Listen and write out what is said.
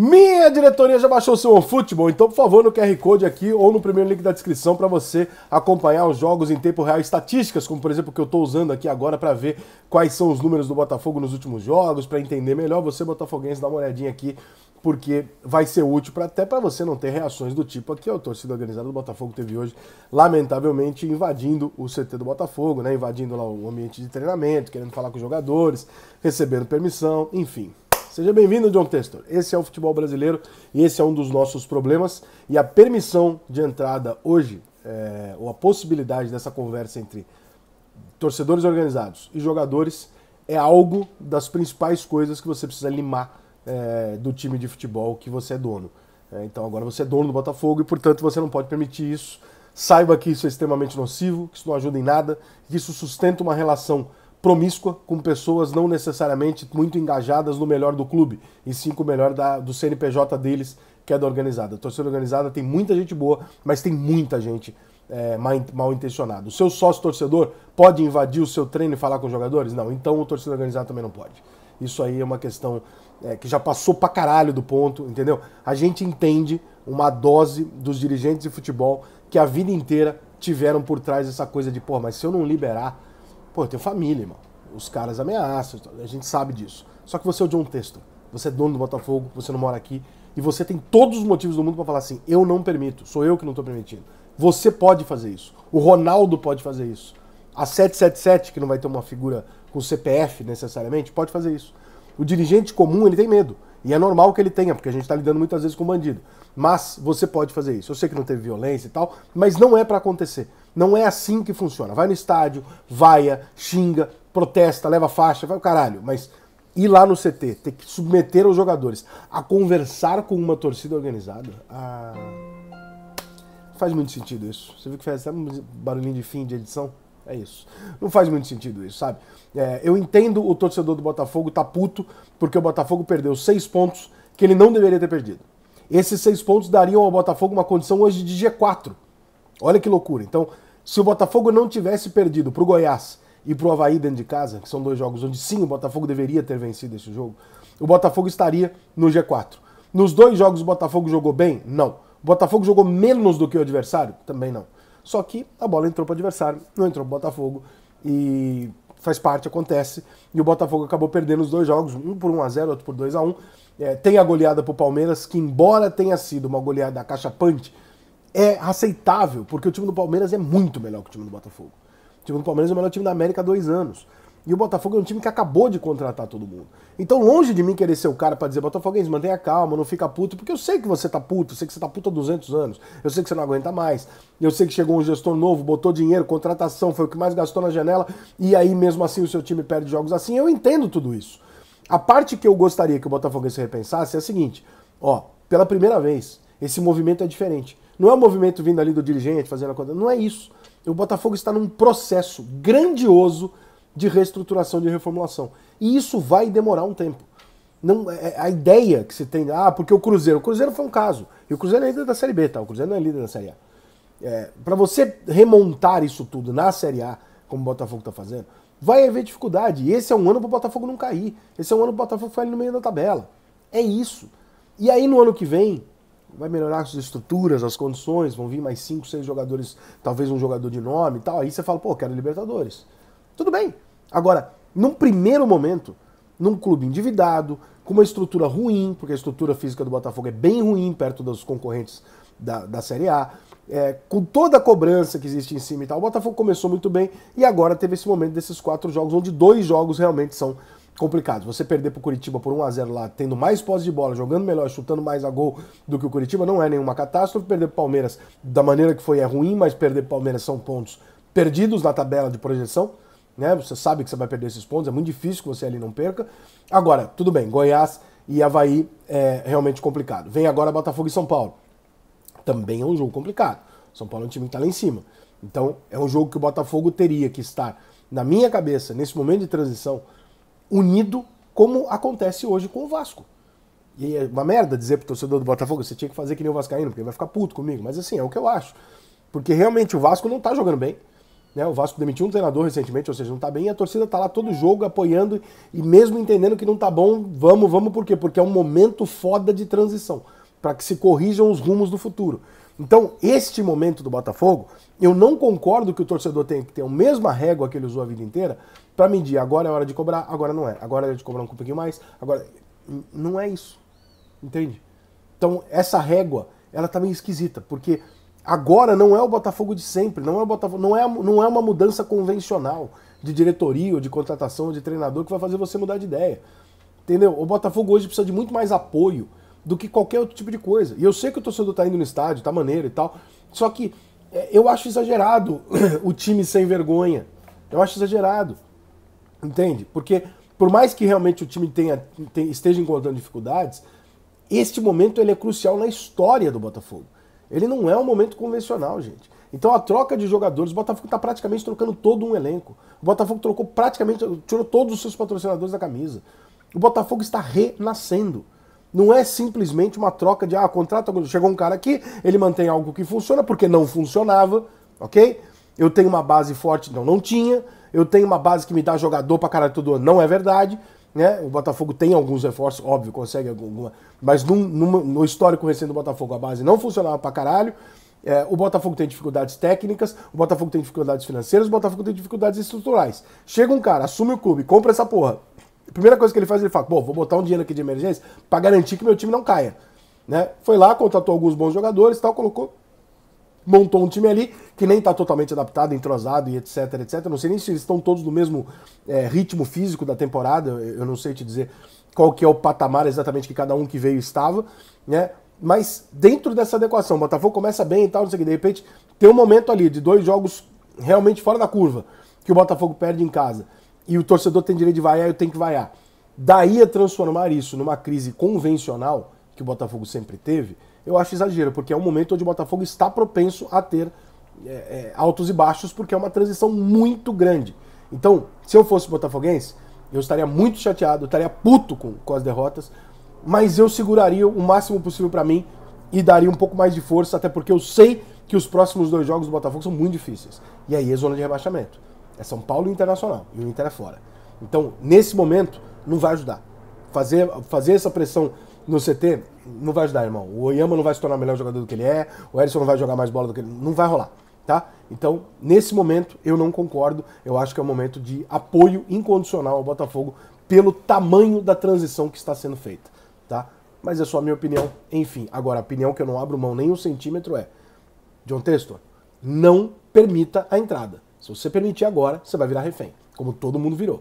Minha diretoria já baixou seu futebol, então por favor no QR Code aqui ou no primeiro link da descrição para você acompanhar os jogos em tempo real, estatísticas, como por exemplo que eu estou usando aqui agora para ver quais são os números do Botafogo nos últimos jogos, para entender melhor. Você botafoguense dá uma olhadinha aqui porque vai ser útil pra, até para você não ter reações do tipo aqui, a torcida organizada do Botafogo teve hoje, lamentavelmente, invadindo o CT do Botafogo, né? Invadindo lá o ambiente de treinamento, querendo falar com os jogadores, recebendo permissão, enfim. Seja bem-vindo, John Textor. Esse é o futebol brasileiro e esse é um dos nossos problemas. E a permissão de entrada hoje, é, ou a possibilidade dessa conversa entre torcedores organizados e jogadores, é algo das principais coisas que você precisa limar é, do time de futebol que você é dono. É, então agora você é dono do Botafogo e, portanto, você não pode permitir isso. Saiba que isso é extremamente nocivo, que isso não ajuda em nada, que isso sustenta uma relação promíscua com pessoas não necessariamente muito engajadas no melhor do clube, e sim com o melhor da, do CNPJ deles, que é da organizada. A torcida organizada tem muita gente boa, mas tem muita gente é, mal, mal, intencionado. O seu sócio torcedor pode invadir o seu treino e falar com os jogadores? Não, então o torcedor organizado também não pode. Isso aí é uma questão é, que já passou pra caralho do ponto, entendeu? A gente entende uma dose dos dirigentes de futebol que a vida inteira tiveram por trás essa coisa de, pô, mas se eu não liberar Pô, eu tenho família, irmão. Os caras ameaçam, a gente sabe disso. Só que você é o John Texto. Você é dono do Botafogo, você não mora aqui. E você tem todos os motivos do mundo para falar assim: eu não permito, sou eu que não estou permitindo. Você pode fazer isso. O Ronaldo pode fazer isso. A 777, que não vai ter uma figura com CPF necessariamente, pode fazer isso. O dirigente comum, ele tem medo. E é normal que ele tenha, porque a gente está lidando muitas vezes com bandido. Mas você pode fazer isso. Eu sei que não teve violência e tal, mas não é para acontecer. Não é assim que funciona. Vai no estádio, vaia, xinga, protesta, leva faixa, vai o caralho. Mas ir lá no CT, ter que submeter os jogadores a conversar com uma torcida organizada, a... Ah, faz muito sentido isso. Você viu que fez até um barulhinho de fim de edição? É isso. Não faz muito sentido isso, sabe? É, eu entendo o torcedor do Botafogo tá puto porque o Botafogo perdeu seis pontos que ele não deveria ter perdido. Esses seis pontos dariam ao Botafogo uma condição hoje de G4. Olha que loucura. Então, se o Botafogo não tivesse perdido para o Goiás e para o Havaí dentro de casa, que são dois jogos onde sim o Botafogo deveria ter vencido esse jogo, o Botafogo estaria no G4. Nos dois jogos o Botafogo jogou bem? Não. O Botafogo jogou menos do que o adversário? Também não. Só que a bola entrou para o adversário, não entrou para o Botafogo e faz parte, acontece. E o Botafogo acabou perdendo os dois jogos, um por 1 a 0 outro por 2 a 1 é, Tem a goleada para o Palmeiras, que embora tenha sido uma goleada acachapante, é aceitável, porque o time do Palmeiras é muito melhor que o time do Botafogo. O time do Palmeiras é o melhor time da América há dois anos. E o Botafogo é um time que acabou de contratar todo mundo. Então, longe de mim querer ser o cara para dizer, Botafoguense, mantenha calma, não fica puto, porque eu sei que você tá puto, eu sei que você tá puto há 200 anos, eu sei que você não aguenta mais, eu sei que chegou um gestor novo, botou dinheiro, contratação, foi o que mais gastou na janela, e aí mesmo assim o seu time perde jogos assim. Eu entendo tudo isso. A parte que eu gostaria que o Botafoguense repensasse é a seguinte: ó, pela primeira vez, esse movimento é diferente. Não é um movimento vindo ali do dirigente fazendo a conta. Não é isso. O Botafogo está num processo grandioso de reestruturação, de reformulação. E isso vai demorar um tempo. Não, é, é, a ideia que se tem, ah, porque o Cruzeiro, o Cruzeiro foi um caso. E o Cruzeiro é líder da Série B, tá? O Cruzeiro não é líder da Série A. É, para você remontar isso tudo na Série A, como o Botafogo está fazendo, vai haver dificuldade. E esse é um ano para o Botafogo não cair. Esse é um ano para o Botafogo ficar ali no meio da tabela. É isso. E aí no ano que vem, vai melhorar as estruturas, as condições, vão vir mais cinco, seis jogadores, talvez um jogador de nome e tal. Aí você fala, pô, quero Libertadores. Tudo bem. Agora, num primeiro momento, num clube endividado, com uma estrutura ruim, porque a estrutura física do Botafogo é bem ruim perto dos concorrentes da, da Série A, é, com toda a cobrança que existe em cima e tal, o Botafogo começou muito bem e agora teve esse momento desses quatro jogos, onde dois jogos realmente são complicado. Você perder para o Curitiba por 1 a 0 lá, tendo mais posse de bola, jogando melhor, chutando mais a gol do que o Curitiba, não é nenhuma catástrofe. Perder o Palmeiras da maneira que foi é ruim, mas perder o Palmeiras são pontos perdidos na tabela de projeção. Né? Você sabe que você vai perder esses pontos, é muito difícil que você ali não perca. Agora, tudo bem, Goiás e Havaí é realmente complicado. Vem agora Botafogo e São Paulo. Também é um jogo complicado. São Paulo é um time que está lá em cima. Então, é um jogo que o Botafogo teria que estar, na minha cabeça, nesse momento de transição, unido, como acontece hoje com o Vasco. E é uma merda dizer pro torcedor do Botafogo, você tinha que fazer que nem o Vascaíno, porque ele vai ficar puto comigo. Mas assim, é o que eu acho. Porque realmente o Vasco não tá jogando bem. Né? O Vasco demitiu um treinador recentemente, ou seja, não tá bem, e a torcida tá lá todo jogo apoiando e mesmo entendendo que não tá bom, vamos, vamos por quê? Porque é um momento foda de transição, para que se corrijam os rumos do futuro. Então, este momento do Botafogo, eu não concordo que o torcedor tenha que ter a mesma régua que ele usou a vida inteira para medir. Agora é hora de cobrar, agora não é. Agora é hora de cobrar um pouquinho mais, agora. Não é isso. Entende? Então, essa régua, ela tá meio esquisita, porque agora não é o Botafogo de sempre, não é, o Botafogo, não é, não é uma mudança convencional de diretoria ou de contratação ou de treinador que vai fazer você mudar de ideia. Entendeu? O Botafogo hoje precisa de muito mais apoio do que qualquer outro tipo de coisa. E eu sei que o torcedor tá indo no estádio, tá maneiro e tal. Só que é, eu acho exagerado o time sem vergonha. Eu acho exagerado. Entende? Porque por mais que realmente o time tenha, tenha, esteja encontrando dificuldades, este momento ele é crucial na história do Botafogo. Ele não é um momento convencional, gente. Então a troca de jogadores, o Botafogo está praticamente trocando todo um elenco. O Botafogo trocou praticamente, tirou todos os seus patrocinadores da camisa. O Botafogo está renascendo. Não é simplesmente uma troca de, ah, contrato, chegou um cara aqui, ele mantém algo que funciona porque não funcionava, ok? Eu tenho uma base forte, não, não tinha. Eu tenho uma base que me dá jogador pra caralho todo ano, não é verdade. Né? O Botafogo tem alguns reforços, óbvio, consegue alguma. Mas num, num, no histórico recente do Botafogo, a base não funcionava pra caralho. É, o Botafogo tem dificuldades técnicas, o Botafogo tem dificuldades financeiras, o Botafogo tem dificuldades estruturais. Chega um cara, assume o clube, compra essa porra. A primeira coisa que ele faz, ele fala: pô, vou botar um dinheiro aqui de emergência para garantir que meu time não caia. Né? Foi lá, contratou alguns bons jogadores e tal, colocou. Montou um time ali que nem está totalmente adaptado, entrosado e etc, etc. Não sei nem se eles estão todos no mesmo é, ritmo físico da temporada, eu não sei te dizer qual que é o patamar exatamente que cada um que veio estava, né? Mas dentro dessa adequação, o Botafogo começa bem e tal, não sei o que, de repente tem um momento ali de dois jogos realmente fora da curva, que o Botafogo perde em casa e o torcedor tem direito de vaiar, eu tenho que vaiar. Daí a transformar isso numa crise convencional, que o Botafogo sempre teve, eu acho exagero, porque é um momento onde o Botafogo está propenso a ter é, é, altos e baixos, porque é uma transição muito grande. Então, se eu fosse botafoguense, eu estaria muito chateado, eu estaria puto com, com as derrotas, mas eu seguraria o máximo possível para mim e daria um pouco mais de força, até porque eu sei que os próximos dois jogos do Botafogo são muito difíceis. E aí é zona de rebaixamento. É São Paulo e Internacional. E o Inter é fora. Então, nesse momento, não vai ajudar. Fazer, fazer essa pressão no CT não vai ajudar, irmão. O Oyama não vai se tornar melhor jogador do que ele é, o Edson não vai jogar mais bola do que ele. Não vai rolar, tá? Então, nesse momento, eu não concordo. Eu acho que é um momento de apoio incondicional ao Botafogo pelo tamanho da transição que está sendo feita, tá? Mas é só a minha opinião. Enfim, agora, a opinião que eu não abro mão nem um centímetro é: John Textor, não permita a entrada. Se você permitir agora, você vai virar refém, como todo mundo virou.